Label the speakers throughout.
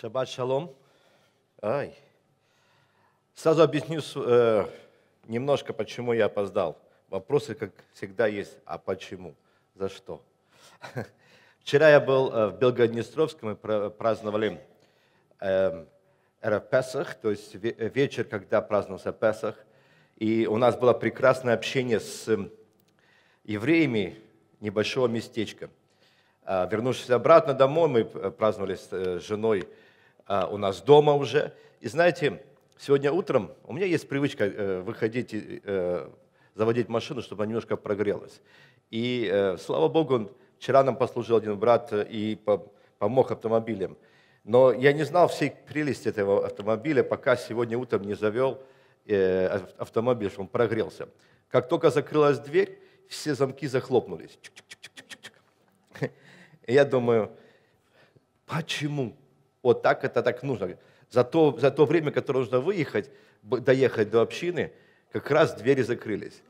Speaker 1: Шаббат шалом. Ай. Сразу объясню э, немножко, почему я опоздал. Вопросы, как всегда, есть. А почему? За что? Вчера я был э, в Белгоднестровском, мы праздновали э, эра Песах, то есть вечер, когда праздновался Песах. И у нас было прекрасное общение с эм, евреями небольшого местечка. А, вернувшись обратно домой, мы э, праздновали с э, женой а, у нас дома уже. И знаете, сегодня утром у меня есть привычка э, выходить, э, заводить машину, чтобы она немножко прогрелась. И э, слава богу, вчера нам послужил один брат э, и по, помог автомобилем. Но я не знал всей прелести этого автомобиля, пока сегодня утром не завел автомобиль, чтобы он прогрелся. Как только закрылась дверь, все замки захлопнулись. я думаю, почему? вот так это так нужно. За то, за то время, которое нужно выехать, доехать до общины, как раз двери закрылись.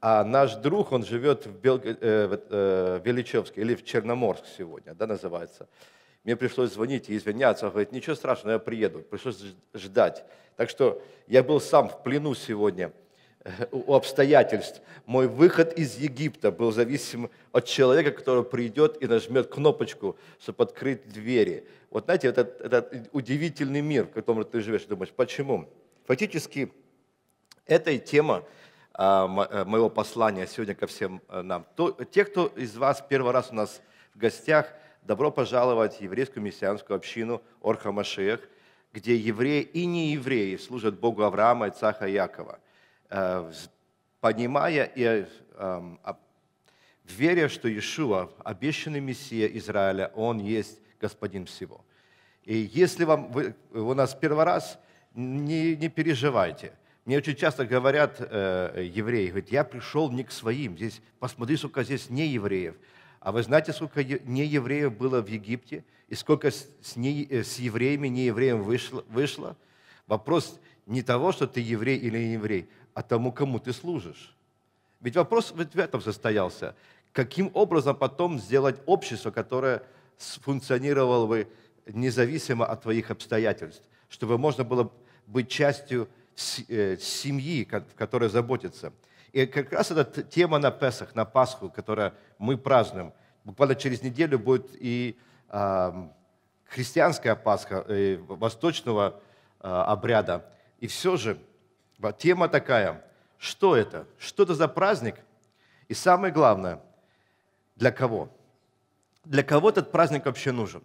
Speaker 1: А наш друг, он живет в, Бел... э, э, Величевске или в Черноморск сегодня, да, называется. Мне пришлось звонить и извиняться. Он говорит, ничего страшного, я приеду. Пришлось ждать. Так что я был сам в плену сегодня у обстоятельств. Мой выход из Египта был зависим от человека, который придет и нажмет кнопочку, чтобы открыть двери. Вот знаете, этот этот удивительный мир, в котором ты живешь. Думаешь, почему? Фактически, эта тема а, э, моего послания сегодня ко всем э, нам. То, те, кто из вас первый раз у нас в гостях, добро пожаловать в еврейскую мессианскую общину Орхамашех, где евреи и неевреи служат Богу Авраама, и Цаха Якова – Э, понимая и эм, веря, что Иешуа, обещанный Мессия Израиля, Он есть Господин всего. И если вам, вы, у нас первый раз, не, не переживайте. Мне очень часто говорят э, евреи, говорят, я пришел не к своим, здесь, посмотри, сколько здесь не евреев. А вы знаете, сколько не евреев было в Египте, и сколько с, не, э, с евреями, не евреем вышло, вышло? Вопрос не того, что ты еврей или не еврей, а тому, кому ты служишь. Ведь вопрос в этом состоялся. Каким образом потом сделать общество, которое функционировало бы независимо от твоих обстоятельств, чтобы можно было быть частью э, семьи, в которой заботится. И как раз эта тема на Песах, на Пасху, которую мы празднуем. Буквально через неделю будет и христианская Пасха, и э, восточного а, обряда. И все же – Тема такая. Что это? Что это за праздник? И самое главное, для кого? Для кого этот праздник вообще нужен?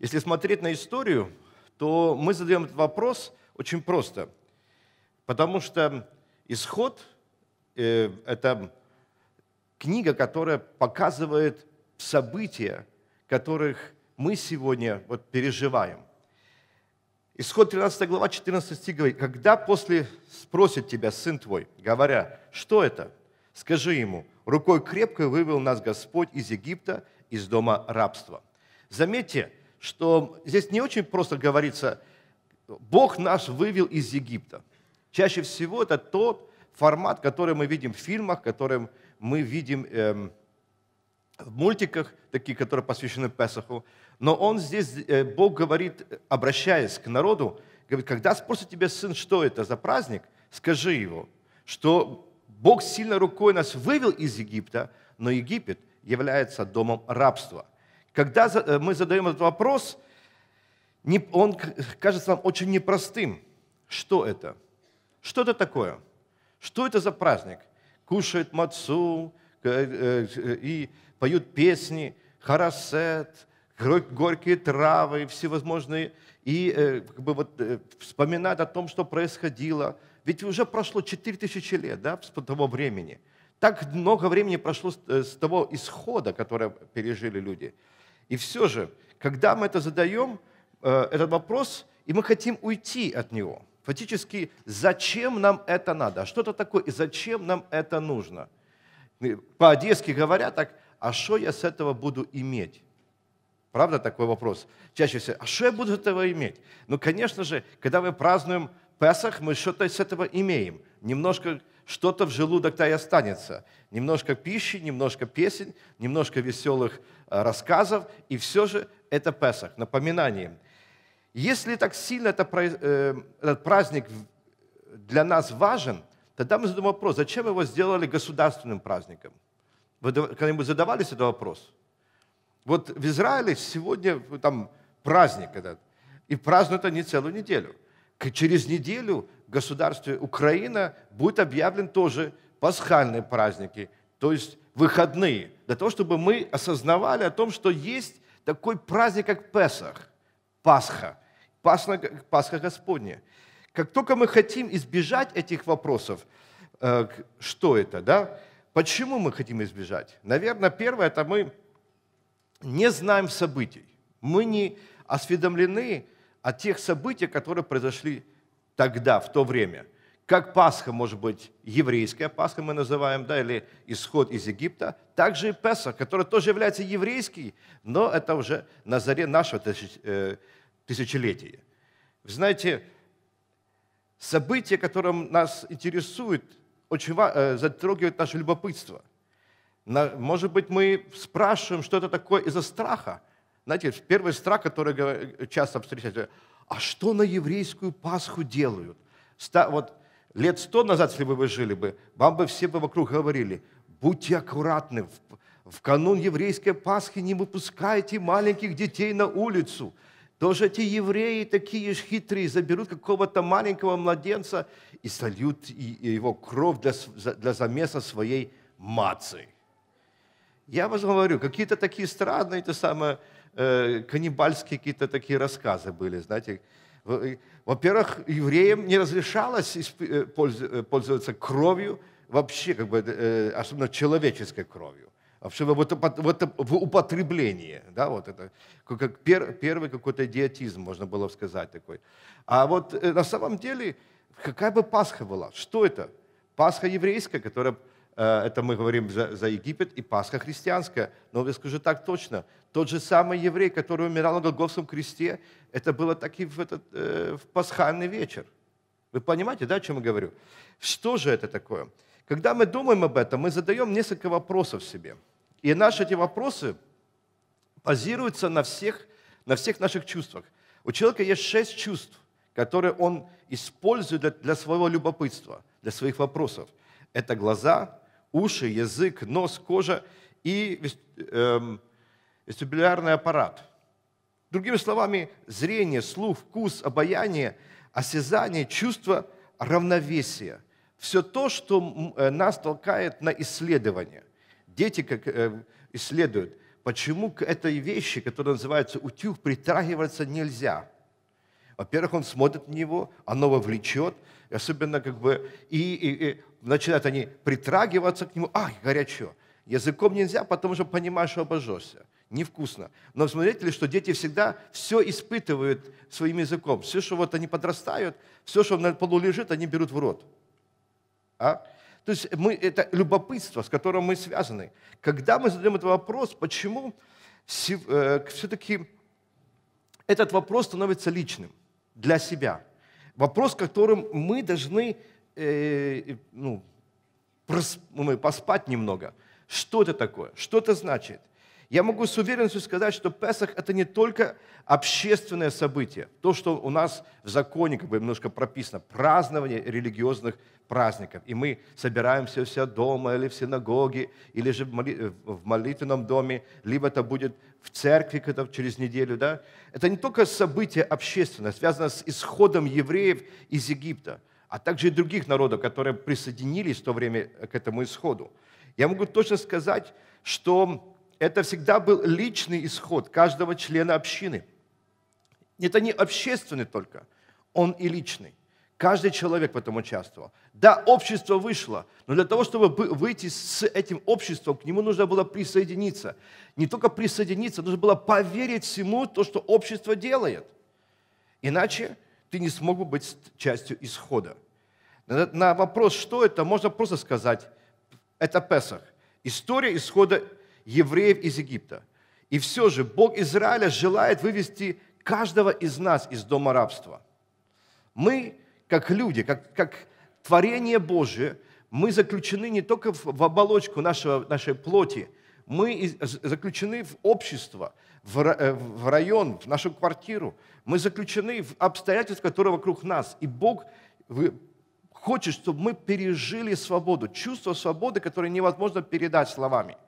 Speaker 1: Если смотреть на историю, то мы задаем этот вопрос очень просто. Потому что исход э, – это книга, которая показывает события, которых мы сегодня вот переживаем. Исход 13 глава 14 стих говорит, «Когда после спросит тебя сын твой, говоря, что это? Скажи ему, рукой крепкой вывел нас Господь из Египта, из дома рабства». Заметьте, что здесь не очень просто говорится, Бог нас вывел из Египта. Чаще всего это тот формат, который мы видим в фильмах, который мы видим эм, в мультиках, такие, которые посвящены Песаху. Но он здесь, э, Бог говорит, обращаясь к народу, говорит, когда спросит тебя сын, что это за праздник, скажи его, что Бог сильно рукой нас вывел из Египта, но Египет является домом рабства. Когда э, мы задаем этот вопрос, он кажется нам очень непростым. Что это? Что это такое? Что это за праздник? Кушают мацу э, и поют песни, харасет, горькие травы, всевозможные, и э, как бы вот, э, вспоминать о том, что происходило. Ведь уже прошло 4000 лет да, с того времени. Так много времени прошло с, э, с того исхода, который пережили люди. И все же, когда мы это задаем, э, этот вопрос, и мы хотим уйти от него. Фактически, зачем нам это надо? А что это такое и зачем нам это нужно? Э, по-одесски говоря так, а что я с этого буду иметь? Правда такой вопрос? Чаще всего, а что я буду этого иметь? Ну, конечно же, когда мы празднуем Песах, мы что-то из этого имеем. Немножко что-то в желудок-то и останется. Немножко пищи, немножко песен, немножко веселых э, рассказов, и все же это Песах, напоминание. Если так сильно э, этот праздник для нас важен, тогда мы задаем вопрос, зачем его сделали государственным праздником? Вы когда-нибудь задавались этот вопрос? Вот в Израиле сегодня там праздник этот, и празднуют они целую неделю. Через неделю государстве Украина будет объявлен тоже пасхальные праздники, то есть выходные, для того, чтобы мы осознавали о том, что есть такой праздник, как Песах, Пасха, Пасха, Пасха Господня. Как только мы хотим избежать этих вопросов, э, что это, да? Почему мы хотим избежать? Наверное, первое – это мы не знаем событий. Мы не осведомлены о тех событиях, которые произошли тогда, в то время. Как Пасха может быть еврейская Пасха, мы называем, да, или исход из Египта, также и Песах, который тоже является еврейский, но это уже на заре нашего э, тысячелетия. Вы знаете, события, которым нас интересуют, очень э, затрагивают наше любопытство – может быть, мы спрашиваем, что это такое из-за страха. Знаете, первый страх, который часто встречается, а что на еврейскую Пасху делают? Вот лет сто назад, если бы вы жили бы, вам бы все бы вокруг говорили, будьте аккуратны, в канун еврейской Пасхи не выпускайте маленьких детей на улицу. Тоже эти евреи такие же хитрые, заберут какого-то маленького младенца и сольют его кровь для, для замеса своей мацы. Я вам говорю, какие-то такие странные, это самое, э, каннибальские какие-то такие рассказы были, знаете. Во-первых, евреям не разрешалось э, э, пользоваться кровью вообще, как бы, особенно человеческой кровью а вообще вот, вот в употреблении, да, вот это, как пер, первый какой-то идиотизм, можно было сказать такой. А вот на самом деле, какая бы Пасха была? Что это? Пасха еврейская, которая Э, это мы говорим за, за Египет, и Пасха христианская. Но я скажу так точно, тот же самый еврей, который умирал на Голгофском кресте, это было так и в, этот, э, в пасхальный вечер. Вы понимаете, да, о чем я говорю? Что же это такое? Когда мы думаем об этом, мы задаем несколько вопросов себе. И наши эти вопросы базируются на всех, на всех наших чувствах. У человека есть шесть чувств, которые он использует для, для своего любопытства, для своих вопросов. Это глаза, уши, язык, нос, кожа и эм, вестибулярный аппарат. Другими словами, зрение, слух, вкус, обаяние, осязание, чувство равновесия. Все то, что э, нас толкает на исследование. Дети как э, исследуют, почему к этой вещи, которая называется утюг, притрагиваться нельзя. Во-первых, он смотрит на него, оно вовлечет, и особенно как бы, и, и, и начинают они притрагиваться к нему, ай, горячо. Языком нельзя, потому что понимаешь, что обожжешься. Невкусно. Но смотрите ли, что дети всегда все испытывают своим языком. Все, что вот они подрастают, все, что на полу лежит, они берут в рот. А? То есть мы, это любопытство, с которым мы связаны. Когда мы задаем этот вопрос, почему э, все-таки этот вопрос становится личным для себя – Вопрос, которым мы должны э, э, ну, прос, мы поспать немного. Что это такое? Что это значит? Я могу с уверенностью сказать, что Песах – это не только общественное событие, то, что у нас в законе как бы немножко прописано, празднование религиозных праздников. И мы собираемся все дома или в синагоге, или же в э, молитвенном доме, либо это будет в церкви когда через неделю. Да? Это не только событие общественное, связано с исходом евреев из Египта, а также и других народов, которые присоединились в то время к этому исходу. Я могу точно сказать, что это всегда был личный исход каждого члена общины. Это не общественный только, он и личный. Каждый человек в этом участвовал. Да, общество вышло, но для того, чтобы выйти с этим обществом, к нему нужно было присоединиться. Не только присоединиться, нужно было поверить всему то, что общество делает. Иначе ты не смог бы быть частью исхода. На вопрос, что это, можно просто сказать, это Песах. История исхода евреев из Египта. И все же Бог Израиля желает вывести каждого из нас из дома рабства. Мы, как люди, как, как творение Божие, мы заключены не только в оболочку нашего, нашей плоти, мы заключены в общество, э, в район, в нашу квартиру. Мы заключены в обстоятельства, которые вокруг нас. И Бог хочет, чтобы мы пережили свободу, чувство свободы, которое невозможно передать словами –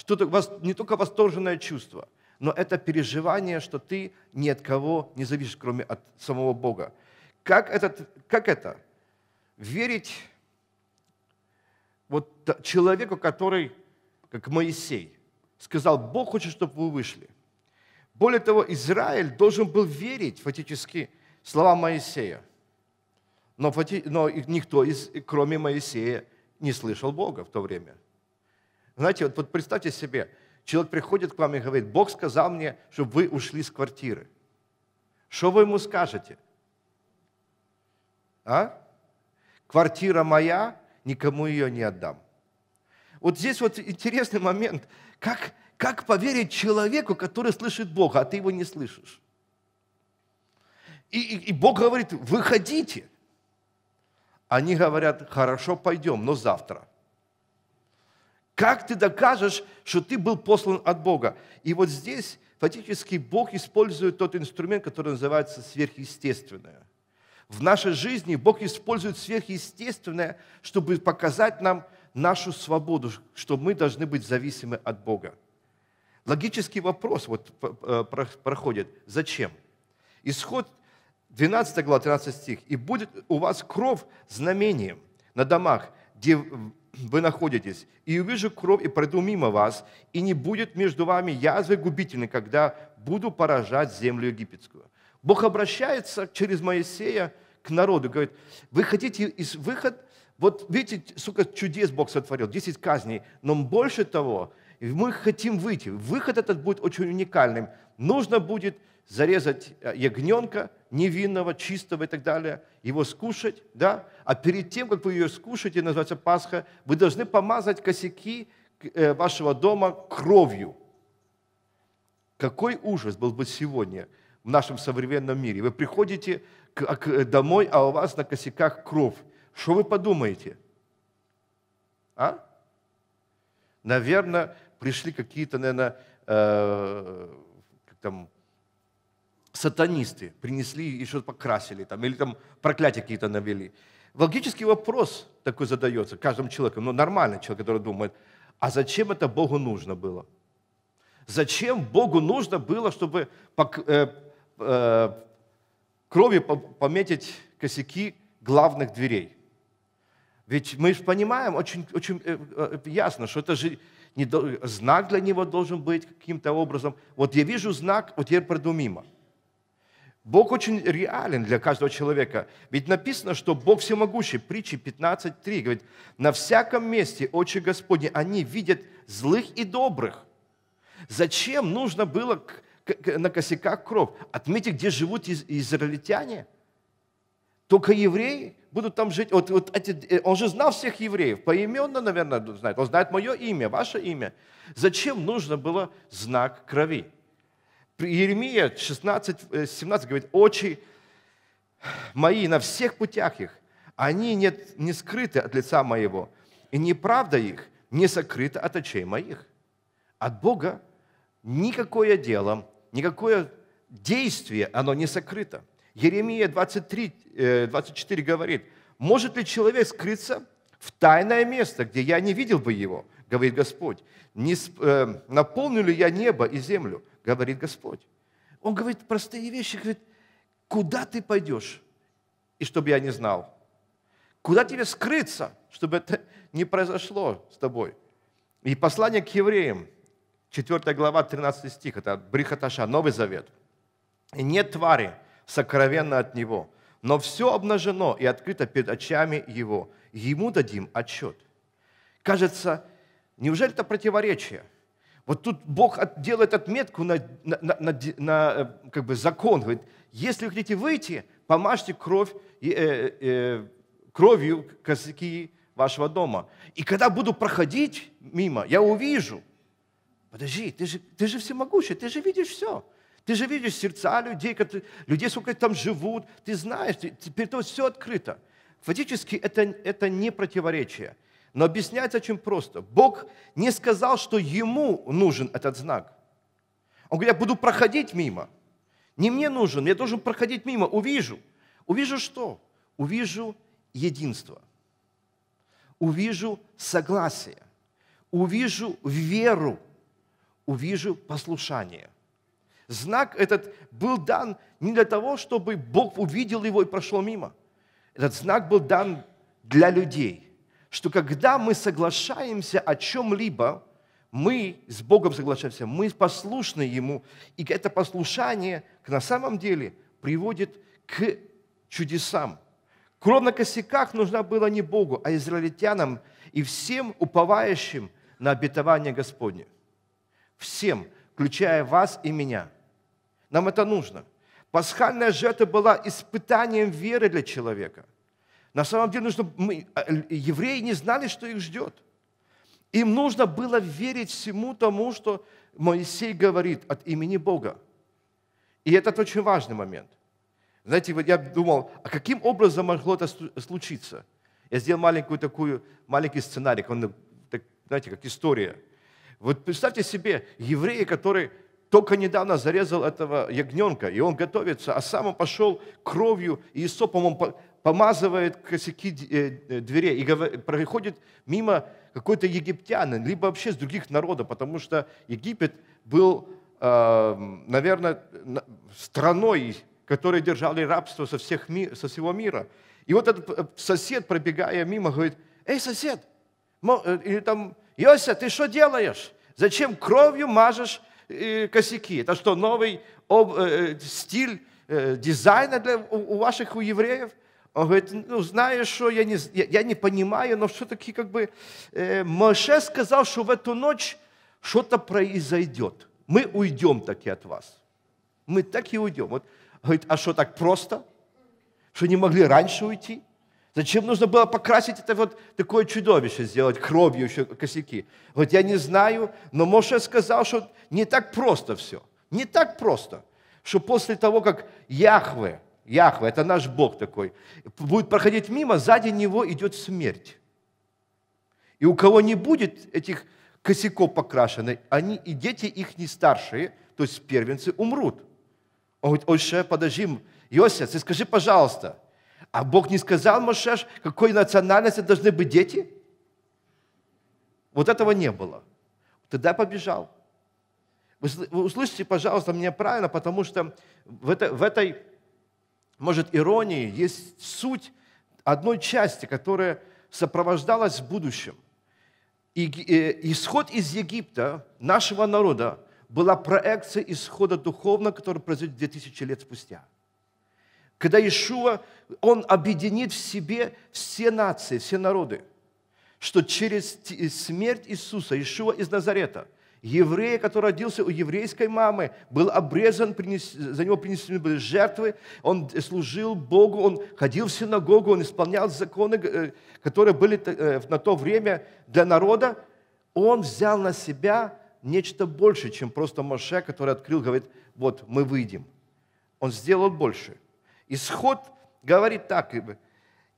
Speaker 1: что-то, не только восторженное чувство, но это переживание, что ты ни от кого не зависишь, кроме от самого Бога. Как, этот, как это? Верить вот человеку, который, как Моисей, сказал, Бог хочет, чтобы вы вышли. Более того, Израиль должен был верить фактически слова Моисея. Но, но никто, из, кроме Моисея, не слышал Бога в то время – знаете, вот, вот представьте себе, человек приходит к вам и говорит, Бог сказал мне, чтобы вы ушли с квартиры. Что вы ему скажете? А? Квартира моя, никому ее не отдам. Вот здесь вот интересный момент. Как, как поверить человеку, который слышит Бога, а ты его не слышишь? И, и, и Бог говорит, выходите. Они говорят, хорошо, пойдем, но завтра. Как ты докажешь, что ты был послан от Бога? И вот здесь фактически Бог использует тот инструмент, который называется сверхъестественное. В нашей жизни Бог использует сверхъестественное, чтобы показать нам нашу свободу, что мы должны быть зависимы от Бога. Логический вопрос вот э, э, проходит. Зачем? Исход 12 глава, 13 стих. «И будет у вас кровь знамением на домах, где вы находитесь, и увижу кровь, и пройду мимо вас, и не будет между вами язвы губительной, когда буду поражать землю египетскую». Бог обращается через Моисея к народу, говорит, вы хотите из выход, вот видите, сука, чудес Бог сотворил, 10 казней, но больше того, мы хотим выйти. Выход этот будет очень уникальным. Нужно будет зарезать э, ягненка невинного, чистого и так далее, его скушать, да? А перед тем, как вы ее скушаете, называется Пасха, вы должны помазать косяки э, вашего дома кровью. Какой ужас был бы сегодня в нашем современном мире. Вы приходите а, э, домой, а у вас на косяках кровь. Что вы подумаете? А? Наверное, пришли какие-то, наверное, э, там, сатанисты принесли и что-то покрасили, там, или там проклятия какие-то навели. Логический вопрос такой задается каждому человеку, но ну, нормальный человек, который думает, а зачем это Богу нужно было? Зачем Богу нужно было, чтобы пок- э, э, кровью пометить косяки главных дверей? Ведь мы же понимаем очень, очень э, э, ясно, что это же не, знак для него должен быть каким-то образом. Вот я вижу знак, вот я продумимо. мимо. Бог очень реален для каждого человека. Ведь написано, что Бог всемогущий. Притчи 15.3 говорит, «На всяком месте очи Господни, они видят злых и добрых». Зачем нужно было на косяках кров? Отметьте, где живут израильтяне. Только евреи будут там жить. Вот, вот эти, э, он же знал всех евреев, поименно, наверное, знает. Он знает мое имя, ваше имя. Зачем нужно было знак крови? Иеремия 16, 17 говорит, «Очи мои на всех путях их, они нет не скрыты от лица моего, и неправда их не сокрыта от очей моих». От Бога никакое дело, никакое действие, оно не сокрыто. Еремия 23, 24 э, говорит, «Может ли человек скрыться в тайное место, где я не видел бы его?» говорит Господь. Не, э, наполню ли я небо и землю? говорит Господь. Он говорит простые вещи, говорит, куда ты пойдешь, и чтобы я не знал. Куда тебе скрыться, чтобы это не произошло с тобой? И послание к евреям, 4 глава, 13 стих, это Брихаташа, Новый Завет. «И нет твари, сокровенно от него, но все обнажено и открыто перед очами его. Ему дадим отчет». Кажется, неужели это противоречие – вот тут Бог делает отметку на, на, на, на э, как бы закон. Говорит, если вы хотите выйти, помажьте кровь, э, э, кровью косяки вашего дома. И когда буду проходить мимо, я увижу. Подожди, ты же, ты же всемогущий, ты же видишь все. Ты же видишь сердца людей, которые, людей, сколько там живут, ты знаешь, теперь то все открыто. Фактически это, это не противоречие – но объясняется очень просто. Бог не сказал, что ему нужен этот знак. Он говорит, я буду проходить мимо. Не мне нужен, я должен проходить мимо. Увижу. Увижу что? Увижу единство. Увижу согласие. Увижу веру. Увижу послушание. Знак этот был дан не для того, чтобы Бог увидел его и прошел мимо. Этот знак был дан для людей – что когда мы соглашаемся о чем-либо, мы с Богом соглашаемся, мы послушны Ему, и это послушание на самом деле приводит к чудесам. Кровь на косяках нужна была не Богу, а израильтянам и всем уповающим на обетование Господне. Всем, включая вас и меня. Нам это нужно. Пасхальная жертва была испытанием веры для человека. На самом деле, нужно, мы, а, евреи не знали, что их ждет. Им нужно было верить всему тому, что Моисей говорит от имени Бога. И это очень важный момент. Знаете, вот я думал, а каким образом могло это случиться? Я сделал маленькую такую, маленький сценарий, он, так, знаете, как история. Вот представьте себе, евреи, который только недавно зарезал этого ягненка, и он готовится, а сам он пошел кровью и сопом он помазывает косяки э, э, дверей и проходит мимо какой-то египтянин, либо вообще с других народов, потому что Египет был, эм, наверное, страной, которой держали рабство со, всех, со всего мира. И вот этот э, сосед, пробегая мимо, говорит, «Эй, сосед, или там, Йося, ты что делаешь? Зачем кровью мажешь косяки? Это что, новый стиль дизайна для, у ваших у евреев? Он говорит, ну знаешь, что я не, я, я не понимаю, но все-таки как бы э, Моше сказал, что в эту ночь что-то произойдет. Мы уйдем таки от вас. Мы так и уйдем. Вот, говорит, а что так просто? Что не могли раньше уйти? Зачем нужно было покрасить это вот такое чудовище, сделать кровью еще косяки? Вот я не знаю, но Моше сказал, что не так просто все. Не так просто, что после того, как Яхве – Яхва, это наш Бог такой, будет проходить мимо, сзади него идет смерть. И у кого не будет этих косяков покрашенных, они и дети их не старшие, то есть первенцы, умрут. Он говорит, Оше, подожди, Йосиф, ты скажи, пожалуйста, а Бог не сказал, Машеш, какой национальности должны быть дети? Вот этого не было. Тогда побежал. Вы услышите, пожалуйста, меня правильно, потому что в, это, в этой может, иронии есть суть одной части, которая сопровождалась в будущем. И, э, исход из Египта нашего народа была проекция исхода духовного, который произойдет 2000 лет спустя. Когда Иешуа, он объединит в себе все нации, все народы, что через смерть Иисуса, Иешуа из Назарета – еврея, который родился у еврейской мамы, был обрезан, принес, за него принесены были жертвы, он служил Богу, он ходил в синагогу, он исполнял законы, э, которые были э, на то время для народа, он взял на себя нечто больше, чем просто Моше, который открыл, говорит, вот, мы выйдем. Он сделал больше. Исход говорит так,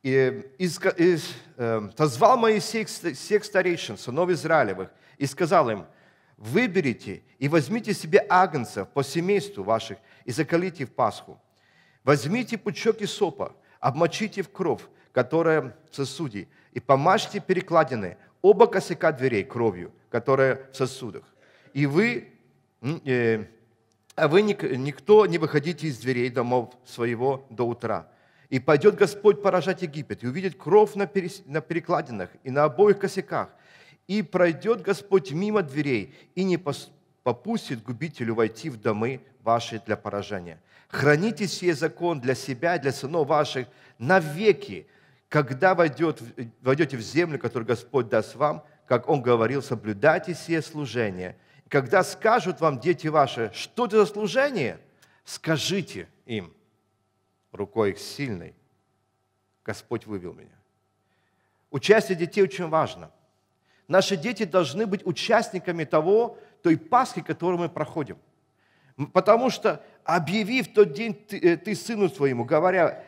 Speaker 1: и, из, из, э, созвал Моисей всех старейшин, сынов Израилевых, и сказал им, выберите и возьмите себе агнцев по семейству ваших и закалите в Пасху. Возьмите пучок и сопа, обмочите в кровь, которая в сосуде, и помажьте перекладины, оба косяка дверей кровью, которая в сосудах. И вы, э, а вы никто не выходите из дверей домов своего до утра. И пойдет Господь поражать Египет, и увидит кровь на перекладинах и на обоих косяках, и пройдет Господь мимо дверей и не попустит губителю войти в домы ваши для поражения. Храните сей закон для себя и для сынов ваших навеки, когда войдет, войдете в землю, которую Господь даст вам, как Он говорил, соблюдайте сие служение. Когда скажут вам дети ваши, что это за служение, скажите им, рукой их сильной, Господь вывел меня. Участие детей очень важно – Наши дети должны быть участниками того, той Пасхи, которую мы проходим. Потому что, объявив тот день ты, э, ты сыну своему, говоря,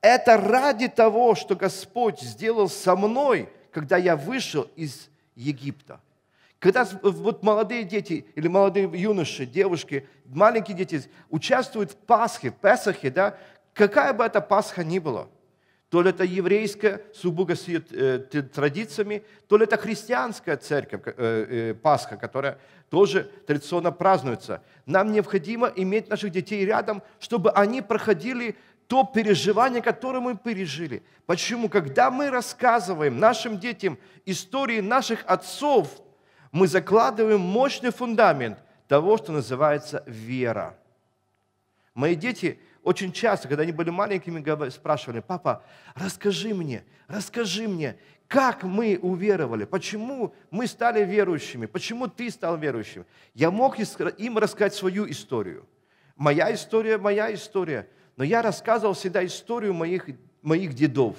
Speaker 1: это ради того, что Господь сделал со мной, когда я вышел из Египта. Когда вот молодые дети или молодые юноши, девушки, маленькие дети участвуют в Пасхе, в Песахе, да, какая бы эта Пасха ни была – то ли это еврейская, сугубо с э, традициями, то ли это христианская церковь, э, э, Пасха, которая тоже традиционно празднуется. Нам необходимо иметь наших детей рядом, чтобы они проходили то переживание, которое мы пережили. Почему? Когда мы рассказываем нашим детям истории наших отцов, мы закладываем мощный фундамент того, что называется вера. Мои дети – очень часто, когда они были маленькими, спрашивали, папа, расскажи мне, расскажи мне, как мы уверовали, почему мы стали верующими, почему ты стал верующим. Я мог им рассказать свою историю. Моя история, моя история. Но я рассказывал всегда историю моих, моих дедов.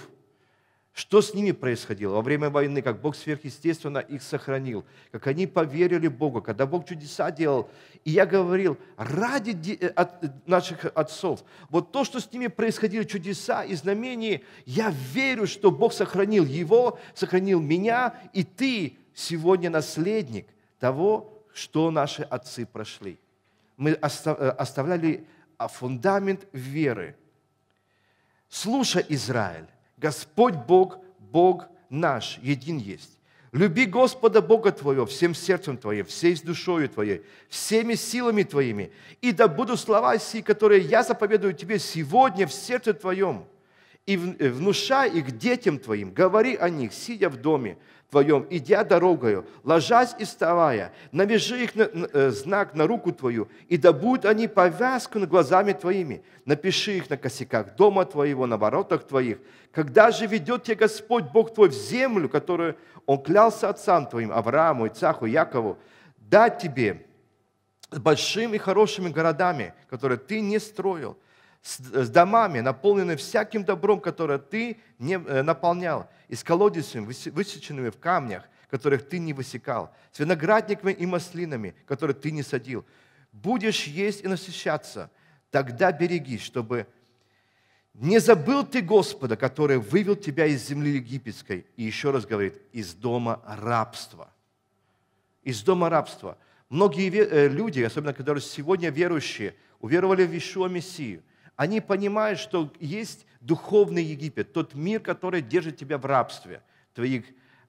Speaker 1: Что с ними происходило во время войны, как Бог сверхъестественно их сохранил, как они поверили Богу, когда Бог чудеса делал. И я говорил, ради э, э, наших отцов, вот то, что с ними происходили, чудеса и знамения, я верю, что Бог сохранил его, сохранил меня, и ты сегодня наследник того, что наши отцы прошли. Мы э, оставляли а, фундамент веры. Слушай, Израиль, Господь Бог, Бог наш, един есть. Люби Господа Бога Твоего всем сердцем Твоим, всей душою Твоей, всеми силами Твоими. И да будут слова сии, которые я заповедую Тебе сегодня в сердце Твоем. И э, внушай их детям Твоим, говори о них, сидя в доме, Твоем, идя дорогою, ложась и вставая, навяжи их на, на, э, знак на руку Твою, и да будут они повязку над глазами Твоими. Напиши их на косяках дома Твоего, на воротах Твоих. Когда же ведет тебя Господь Бог Твой в землю, которую Он клялся отцам Твоим, Аврааму, Ицаху, Якову, дать тебе большими и хорошими городами, которые ты не строил – с, домами, наполненными всяким добром, которое ты не э, наполнял, и с колодицами, высеченными в камнях, которых ты не высекал, с виноградниками и маслинами, которые ты не садил. Будешь есть и насыщаться, тогда берегись, чтобы не забыл ты Господа, который вывел тебя из земли египетской, и еще раз говорит, из дома рабства. Из дома рабства. Многие э, люди, особенно которые сегодня верующие, уверовали в Ишуа Мессию, они понимают, что есть духовный Египет, тот мир, который держит тебя в рабстве, твоих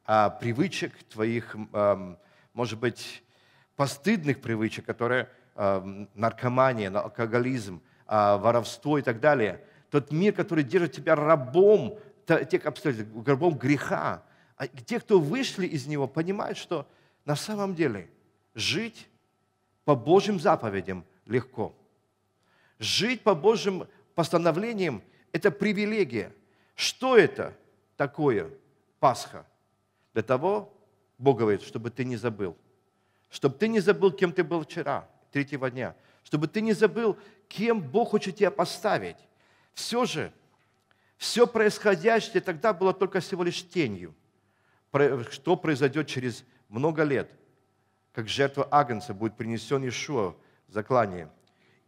Speaker 1: а, привычек, твоих, а, может быть, постыдных привычек, которые а, наркомания, алкоголизм, а, воровство и так далее. Тот мир, который держит тебя рабом тех обстоятельств, рабом греха. А те, кто вышли из него, понимают, что на самом деле жить по Божьим заповедям легко – Жить по Божьим постановлениям – это привилегия. Что это такое Пасха? Для того, Бог говорит, чтобы ты не забыл. Чтобы ты не забыл, кем ты был вчера, третьего дня. Чтобы ты не забыл, кем Бог хочет тебя поставить. Все же, все происходящее тогда было только всего лишь тенью, что произойдет через много лет, как жертва Агнца будет принесен Ишуа в заклание –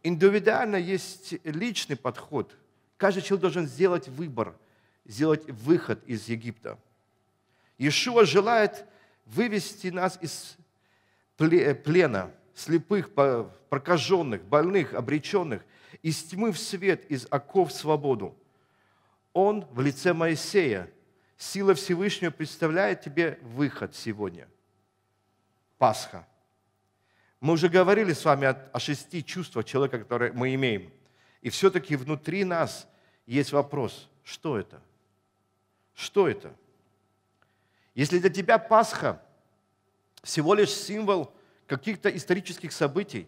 Speaker 1: Индивидуально есть личный подход. Каждый человек должен сделать выбор, сделать выход из Египта. Иешуа желает вывести нас из плена, слепых, прокаженных, больных, обреченных, из тьмы в свет, из оков в свободу. Он в лице Моисея, сила Всевышнего представляет тебе выход сегодня. Пасха – мы уже говорили с вами о, о шести чувствах человека, которые мы имеем. И все-таки внутри нас есть вопрос, что это? Что это? Если для тебя Пасха всего лишь символ каких-то исторических событий,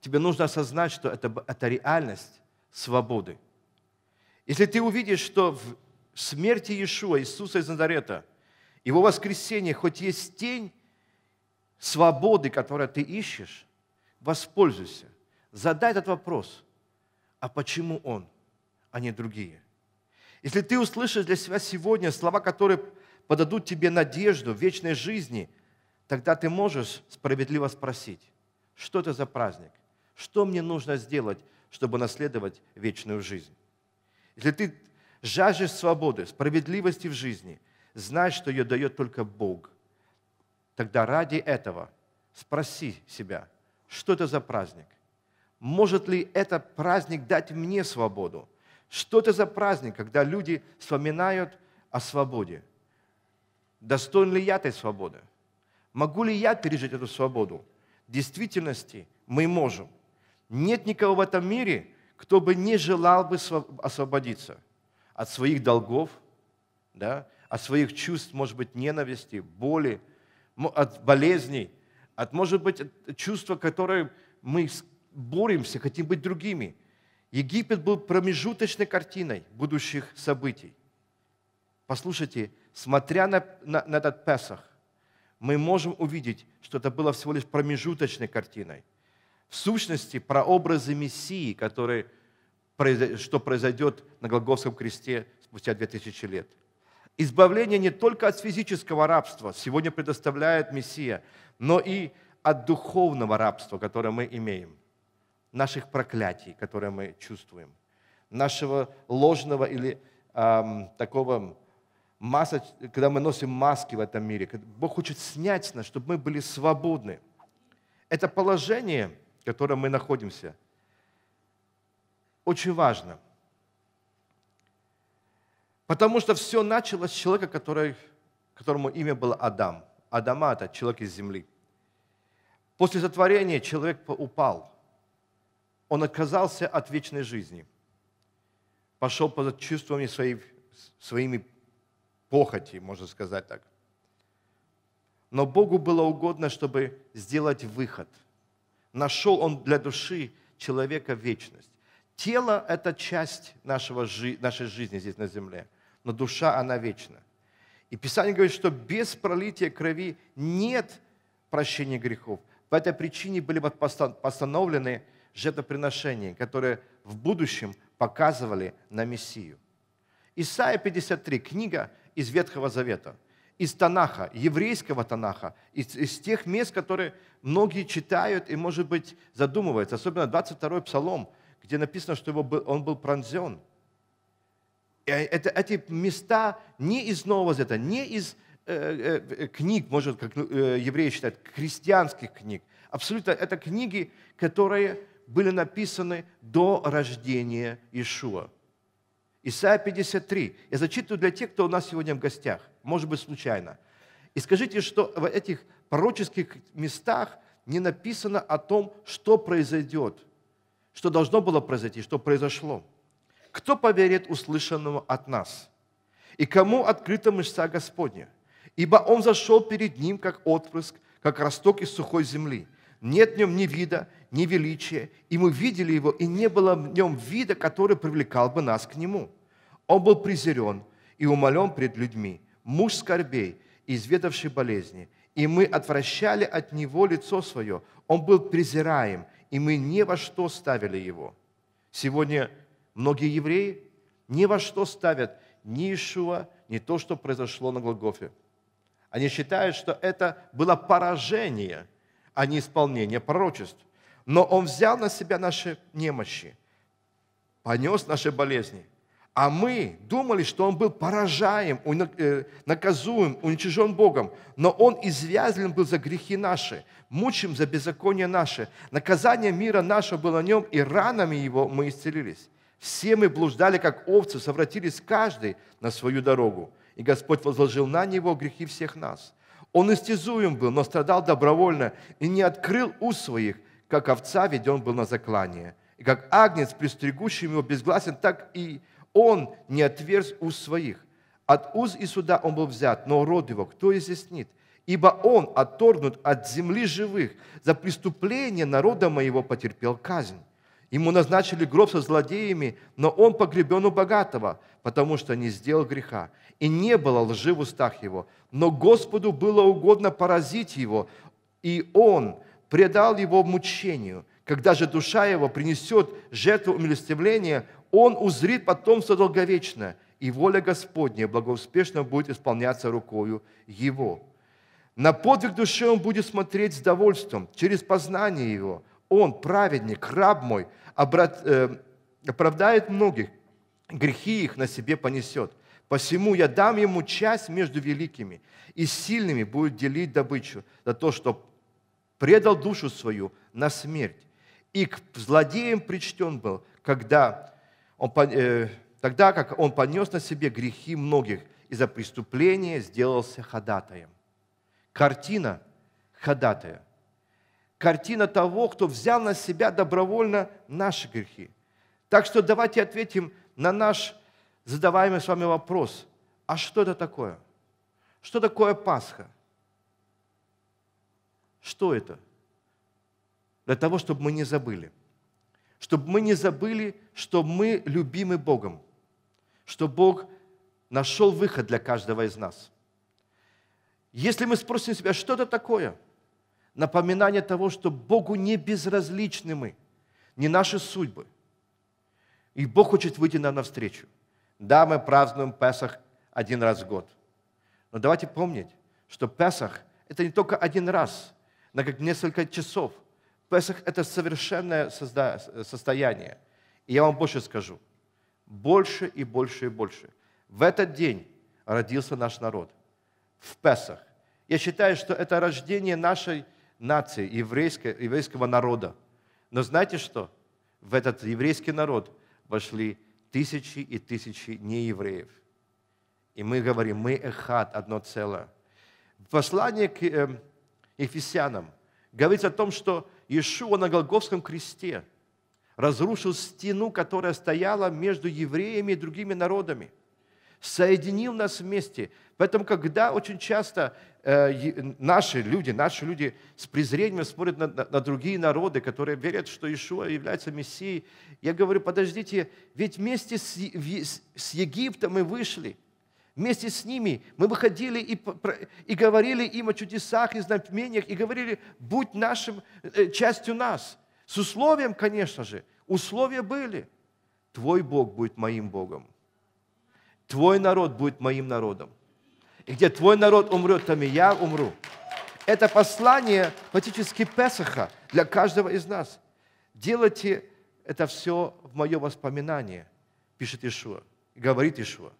Speaker 1: тебе нужно осознать, что это, это реальность свободы. Если ты увидишь, что в смерти Иешуа, Иисуса из Назарета, Его воскресение, хоть есть тень свободы, которую ты ищешь, воспользуйся. Задай этот вопрос. А почему он, а не другие? Если ты услышишь для себя сегодня слова, которые подадут тебе надежду вечной жизни, тогда ты можешь справедливо спросить, что это за праздник? Что мне нужно сделать, чтобы наследовать вечную жизнь? Если ты жаждешь свободы, справедливости в жизни, знай, что ее дает только Бог. Тогда ради этого спроси себя, что это за праздник? Может ли этот праздник дать мне свободу? Что это за праздник, когда люди вспоминают о свободе? Достоин ли я этой свободы? Могу ли я пережить эту свободу? В действительности мы можем. Нет никого в этом мире, кто бы не желал бы освободиться от своих долгов, да, от своих чувств, может быть, ненависти, боли – от болезней, от, может быть, чувства, которые мы боремся, хотим быть другими. Египет был промежуточной картиной будущих событий. Послушайте, смотря на, на, на этот Песах, мы можем увидеть, что это было всего лишь промежуточной картиной. В сущности, прообразы Мессии, которые, что произойдет на Голгофском кресте спустя 2000 лет – Избавление не только от физического рабства, сегодня предоставляет Мессия, но и от духовного рабства, которое мы имеем, наших проклятий, которые мы чувствуем, нашего ложного или эм, такого масса, когда мы носим маски в этом мире. Бог хочет снять с нас, чтобы мы были свободны. Это положение, в котором мы находимся, очень важно – Потому что все началось с человека, который, которому имя было Адам. Адама – это человек из земли. После сотворения человек упал. Он отказался от вечной жизни. Пошел по чувствам своей, своими похоти, можно сказать так. Но Богу было угодно, чтобы сделать выход. Нашел Он для души человека вечность. Тело – это часть нашего, нашей жизни здесь на земле но душа, она вечна. И Писание говорит, что без пролития крови нет прощения грехов. По этой причине были постановлены жертвоприношения, которые в будущем показывали на Мессию. Исайя 53, книга из Ветхого Завета, из Танаха, еврейского Танаха, из, из тех мест, которые многие читают и, может быть, задумываются, особенно 22-й Псалом, где написано, что его он был пронзен – а, это, эти места не из Нового Завета, не из э, э, книг, может, как ну, э, евреи считают, христианских книг. Абсолютно это книги, которые были написаны до рождения Иешуа. Исайя 53. Я зачитываю для тех, кто у нас сегодня в гостях, может быть, случайно. И скажите, что в этих пророческих местах не написано о том, что произойдет, что должно было произойти, что произошло. Кто поверит услышанному от нас? И кому открыта мышца Господня? Ибо он зашел перед ним, как отпрыск, как росток из сухой земли. Нет в нем ни вида, ни величия, и мы видели его, и не было в нем вида, который привлекал бы нас к нему. Он был презирен и умолен пред людьми, муж скорбей, изведавший болезни, и мы отвращали от него лицо свое. Он был презираем, и мы ни во что ставили его. Сегодня – Многие евреи ни во что ставят ни Ишуа, ни то, что произошло на Голгофе. Они считают, что это было поражение, а не исполнение пророчеств. Но Он взял на себя наши немощи, понес наши болезни. А мы думали, что Он был поражаем, э, наказуем, уничижен Богом. Но Он извязлен был за грехи наши, мучим за беззаконие наши. Наказание мира нашего было на Нем, и ранами Его мы исцелились. Все мы блуждали, как овцы, совратились каждый на свою дорогу, и Господь возложил на него грехи всех нас. Он истязуем был, но страдал добровольно и не открыл уст своих, как овца веден был на заклание. И как агнец, пристригущим его безгласен, так и он не отверз уст своих. От уз и суда он был взят, но род его кто изъяснит? Ибо он, отторгнут от земли живых, за преступление народа моего потерпел казнь Ему назначили гроб со злодеями, но он погребен у богатого, потому что не сделал греха. И не было лжи в устах его. Но Господу было угодно поразить его, и он предал его мучению. Когда же душа его принесет жертву умилостивления, он узрит потомство долговечное, и воля Господня благоуспешно будет исполняться рукою его. На подвиг души он будет смотреть с довольством, через познание его – он, праведник, раб мой, обрат, э, оправдает многих, грехи их на себе понесет. Посему я дам ему часть между великими, и сильными будет делить добычу за то, что предал душу свою на смерть. И к злодеям причтен был, когда он, э, тогда как он понес на себе грехи многих, и за преступление сделался ходатаем. Картина ходатая – картина того, кто взял на себя добровольно наши грехи. Так что давайте ответим на наш задаваемый с вами вопрос. А что это такое? Что такое Пасха? Что это? Для того, чтобы мы не забыли. Чтобы мы не забыли, что мы любимы Богом. Что Бог нашел выход для каждого из нас. Если мы спросим себя, что это такое – напоминание того, что Богу не безразличны мы, не наши судьбы. И Бог хочет выйти нам навстречу. Да, мы празднуем Песах один раз в год. Но давайте помнить, что Песах – это не только один раз, на как несколько часов. Песах – это совершенное состояние. И я вам больше скажу. Больше и больше и больше. В этот день родился наш народ. В Песах. Я считаю, что это рождение нашей нации, еврейского, еврейского народа. Но знаете что? В этот еврейский народ вошли тысячи и тысячи неевреев. И мы говорим, мы эхат, одно целое. Послание к эм, Ефесянам говорится о том, что Иешуа на Голговском кресте разрушил стену, которая стояла между евреями и другими народами – соединил нас вместе. Поэтому, когда очень часто э, наши люди, наши люди с презрением смотрят на, на, на другие народы, которые верят, что Ишуа является Мессией, я говорю, подождите, ведь вместе с, с Египтом мы вышли, вместе с ними мы выходили и, и говорили им о чудесах и знамениях, и говорили, будь нашим, э, частью нас. С условием, конечно же, условия были. Твой Бог будет моим Богом твой народ будет моим народом. И где твой народ умрет, там и я умру. Это послание фактически Песаха для каждого из нас. Делайте это все в мое воспоминание, пишет Ишуа, говорит Ишуа.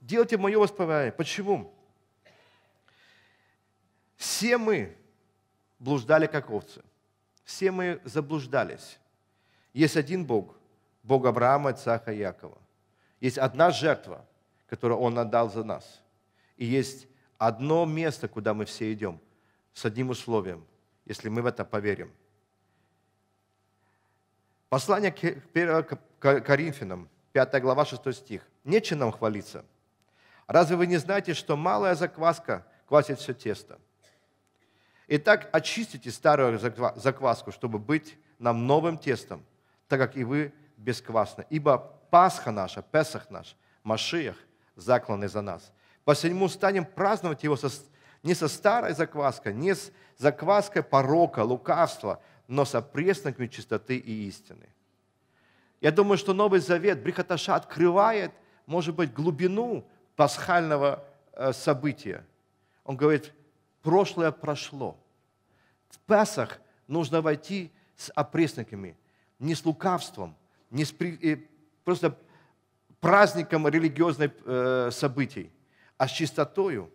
Speaker 1: Делайте в мое воспоминание. Почему? Все мы блуждали как овцы. Все мы заблуждались. Есть один Бог, Бог Авраама, Ицака и Якова. Есть одна жертва – которое Он отдал за нас. И есть одно место, куда мы все идем, с одним условием, если мы в это поверим. Послание к Коринфянам, 5 глава, 6 стих. «Нече нам хвалиться. Разве вы не знаете, что малая закваска квасит все тесто? Итак, очистите старую закваску, чтобы быть нам новым тестом, так как и вы бесквасны. Ибо Пасха наша, Песах наш, Машиях закланы за нас. Посему станем праздновать его со, не со старой закваской, не с закваской порока, лукавства, но со пресноками чистоты и истины. Я думаю, что Новый Завет Брихаташа открывает, может быть, глубину пасхального э, события. Он говорит, прошлое прошло. В Пасах нужно войти с опресноками, не с лукавством, не с, э, просто праздником религиозных э, событий, а с чистотою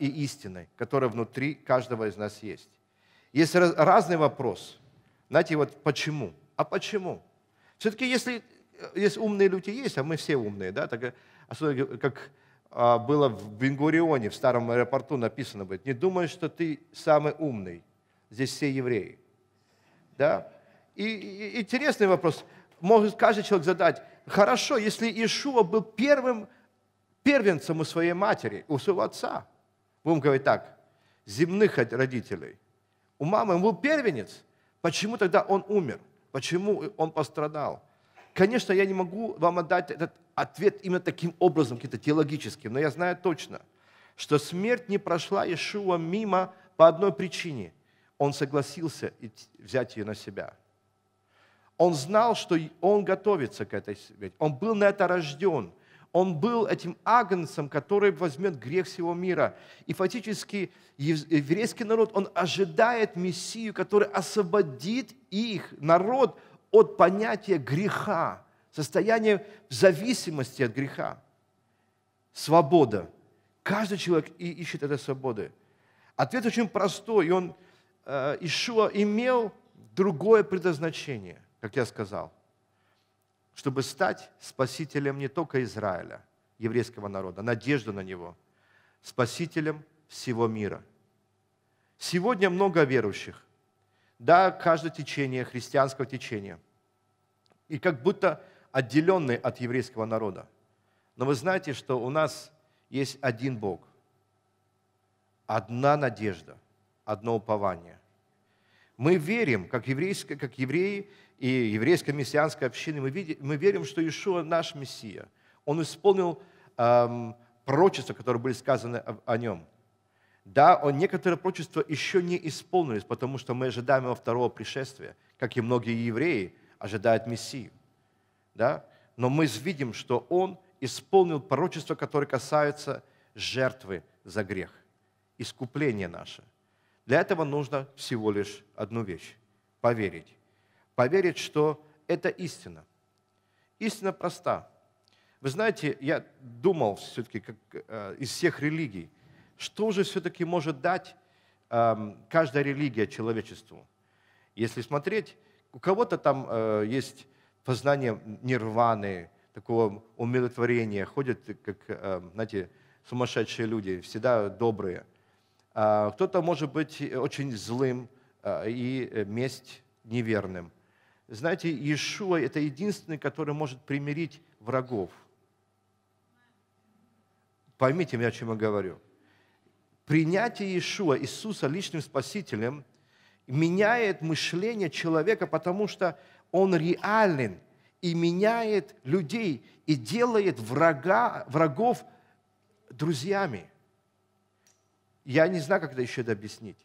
Speaker 1: и истиной, которая внутри каждого из нас есть. Есть разный вопрос. Знаете, вот почему? А почему? Все-таки если э, есть умные люди есть, а мы все умные, да, так, э, особенно как а, было в Бенгурионе, в старом аэропорту написано будет, не думай, что ты самый умный, здесь все евреи. Да? И, и интересный вопрос, может каждый человек задать, хорошо, если Иешуа был первым первенцем у своей матери, у своего отца. Будем говорить так, земных родителей. У мамы он был первенец. Почему тогда он умер? Почему он пострадал? Конечно, я не могу вам отдать этот ответ именно таким образом, каким-то теологическим, но я знаю точно, что смерть не прошла Иешуа мимо по одной причине. Он согласился взять ее на себя – он знал, что он готовится к этой смерти. Он был на это рожден. Он был этим агнцем, который возьмет грех всего мира. И фактически еврейский народ, он ожидает Мессию, который освободит их, народ, от понятия греха, состояния зависимости от греха. Свобода. Каждый человек и ищет этой свободы. Ответ очень простой, и он, э, Ишуа имел другое предназначение как я сказал, чтобы стать спасителем не только Израиля, еврейского народа, надежду на него, спасителем всего мира. Сегодня много верующих. Да, каждое течение, христианского течения. И как будто отделенные от еврейского народа. Но вы знаете, что у нас есть один Бог, одна надежда, одно упование. Мы верим, как, еврейское, как евреи, и еврейской мессианской общины, мы, видим, мы верим, что Иешуа наш Мессия. Он исполнил эм, пророчества, которые были сказаны о, о нем. Да, он, некоторые пророчества еще не исполнились, потому что мы ожидаем его второго пришествия, как и многие евреи ожидают Мессию. Да? Но мы видим, что он исполнил пророчество, которое касается жертвы за грех, искупление наше. Для этого нужно всего лишь одну вещь – поверить поверить, что это истина. Истина проста. Вы знаете, я думал все-таки как, э, из всех религий, что же все-таки может дать э, каждая религия человечеству? Если смотреть, у кого-то там э, есть познание нирваны, такого умиротворения, ходят как, э, знаете, сумасшедшие люди, всегда добрые. Э, кто-то может быть очень злым э, и э, месть неверным. Знаете, Иешуа – это единственный, который может примирить врагов. Поймите меня, о чем я говорю. Принятие Иешуа, Иисуса личным спасителем, меняет мышление человека, потому что он реален и меняет людей, и делает врага, врагов друзьями. Я не знаю, как это еще это объяснить.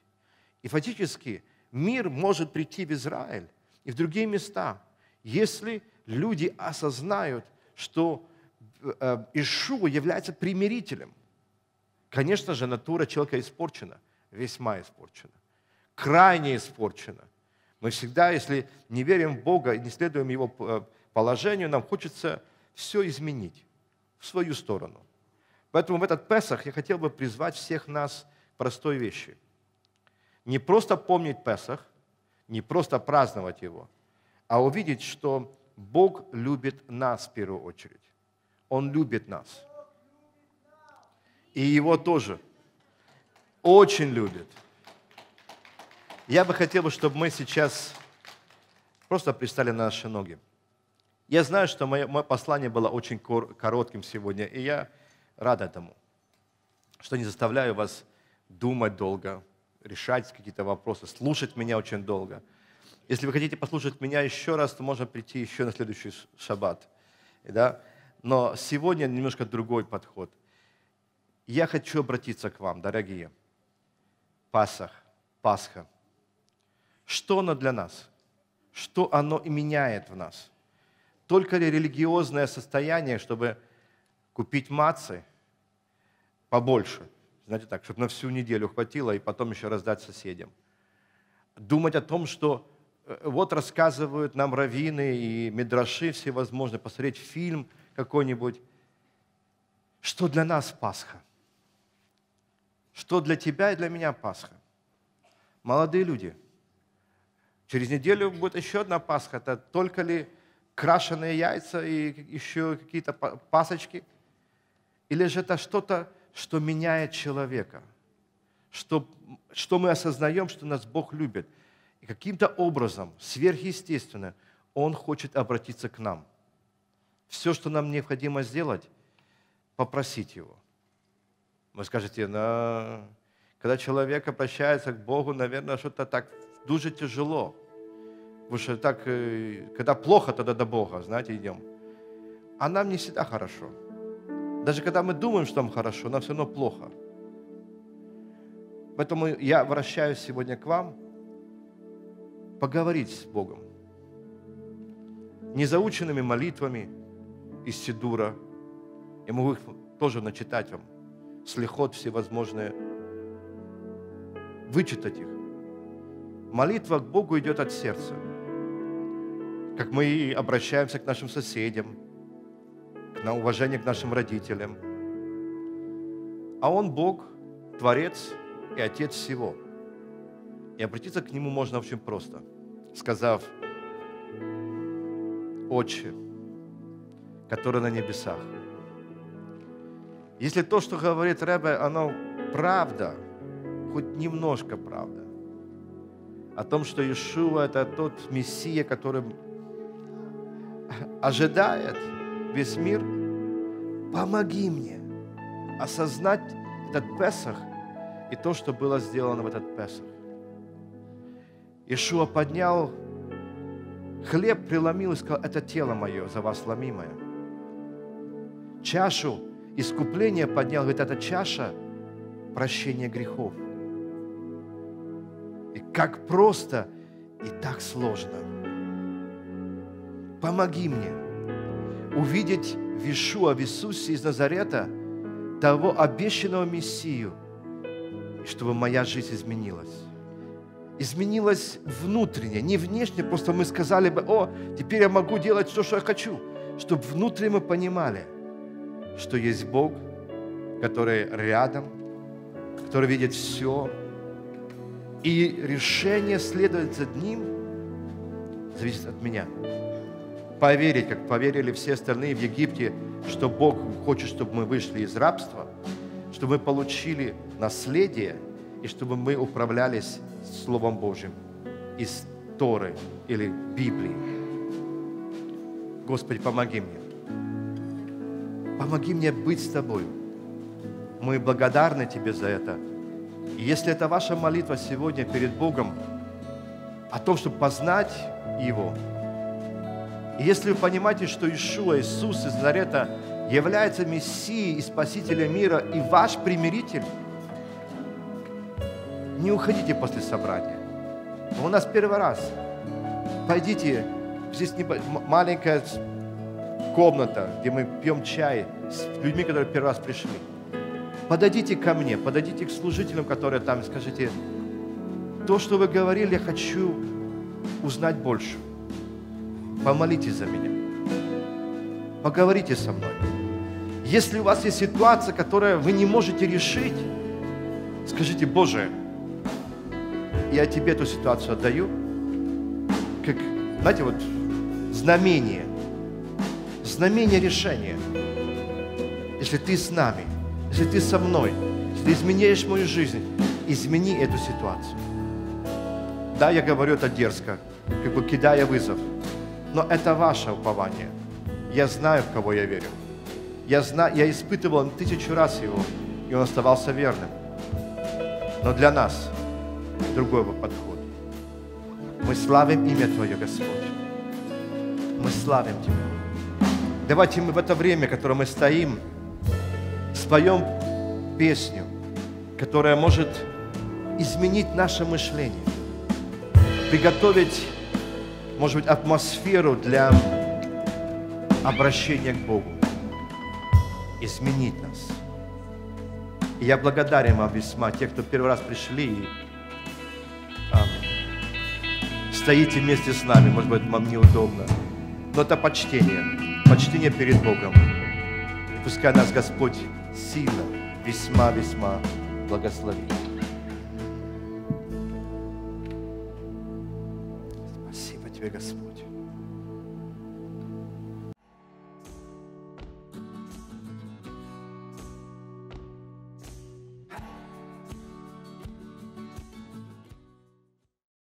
Speaker 1: И фактически мир может прийти в Израиль, и в другие места. Если люди осознают, что э, Ишуа является примирителем, конечно же, натура человека испорчена, весьма испорчена, крайне испорчена. Мы всегда, если не верим в Бога и не следуем Его э, положению, нам хочется все изменить в свою сторону. Поэтому в этот Песах я хотел бы призвать всех нас простой вещи. Не просто помнить Песах – не просто праздновать Его, а увидеть, что Бог любит нас в первую очередь. Он любит нас. И Его тоже. Очень любит. Я бы хотел, чтобы мы сейчас просто пристали на наши ноги. Я знаю, что мое, мое послание было очень коротким сегодня, и я рад этому, что не заставляю вас думать долго, решать какие-то вопросы, слушать меня очень долго. Если вы хотите послушать меня еще раз, то можно прийти еще на следующий шаббат. Да? Но сегодня немножко другой подход. Я хочу обратиться к вам, дорогие. Пасах, Пасха. Что оно для нас? Что оно и меняет в нас? Только ли религиозное состояние, чтобы купить мацы побольше – знаете так, чтобы на всю неделю хватило и потом еще раздать соседям. Думать о том, что э, вот рассказывают нам раввины и мидраши всевозможные, посмотреть фильм какой-нибудь. Что для нас Пасха? Что для тебя и для меня Пасха? Молодые люди, через неделю будет еще одна Пасха. Это только ли крашеные яйца и еще какие-то пасочки? Или же это что-то что меняет человека, что, что мы осознаем, что нас Бог любит. И каким-то образом, сверхъестественно, Он хочет обратиться к нам. Все, что нам необходимо сделать, попросить Его. Вы скажете, на... «Ну, когда человек обращается к Богу, наверное, что-то так дуже тяжело. Потому что так, э, когда плохо, тогда до Бога, знаете, идем. А нам не всегда хорошо. Даже когда мы думаем, что нам хорошо, нам все равно плохо. Поэтому я вращаюсь сегодня к вам поговорить с Богом. Незаученными молитвами из Сидура. Я могу их тоже начитать вам. слихот всевозможные. Вычитать их. Молитва к Богу идет от сердца. Как мы и обращаемся к нашим соседям – на уважение к нашим родителям. А Он Бог, Творец и Отец всего. И обратиться к Нему можно очень просто, сказав, «Отче, который на небесах». Если то, что говорит Рэбе, оно правда, хоть немножко правда, о том, что Иешуа – это тот Мессия, который ожидает – весь мир, помоги мне осознать этот Песах и то, что было сделано в этот Песах. Ишуа поднял хлеб, преломил и сказал, это тело мое за вас ломимое. Чашу искупления поднял, говорит, это чаша прощения грехов. И как просто, и так сложно. Помоги мне – увидеть в Ишуа, в Иисусе из Назарета, того обещанного Мессию, чтобы моя жизнь изменилась. Изменилась внутренне, не внешне, просто мы сказали бы, о, теперь я могу делать то, что я хочу, чтобы внутренне мы понимали, что есть Бог, который рядом, который видит все, и решение следовать за Ним зависит от меня поверить, как поверили все остальные в Египте, что Бог хочет, чтобы мы вышли из рабства, чтобы мы получили наследие и чтобы мы управлялись Словом Божьим из Торы или Библии. Господи, помоги мне. Помоги мне быть с Тобой. Мы благодарны Тебе за это. И если это ваша молитва сегодня перед Богом о том, чтобы познать Его, и если вы понимаете, что Ишуа, Иисус из Назарета является Мессией и Спасителем мира и ваш примиритель, не уходите после собрания. У нас первый раз. Пойдите, здесь не, маленькая комната, где мы пьем чай с людьми, которые первый раз пришли. Подойдите ко мне, подойдите к служителям, которые там, и скажите, то, что вы говорили, я хочу узнать больше. Помолитесь за меня. Поговорите со мной. Если у вас есть ситуация, которую вы не можете решить, скажите, Боже, я тебе эту ситуацию отдаю, как, знаете, вот знамение, знамение решения. Если ты с нами, если ты со мной, если ты изменяешь мою жизнь, измени эту ситуацию. Да, я говорю это дерзко, как бы кидая вызов – но это ваше упование. Я знаю, в кого я верю. Я, знаю, я испытывал тысячу раз его, и он оставался верным. Но для нас другой подход. Мы славим имя Твое, Господь. Мы славим Тебя. Давайте мы в это время, в которое мы стоим, споем песню, которая может изменить наше мышление, приготовить может быть, атмосферу для обращения к Богу, изменить нас. И я благодарен вам весьма, тех, кто первый раз пришли и а, стоите вместе с нами, может быть, вам неудобно, но это почтение, почтение перед Богом. И пускай нас Господь сильно, весьма-весьма благословит.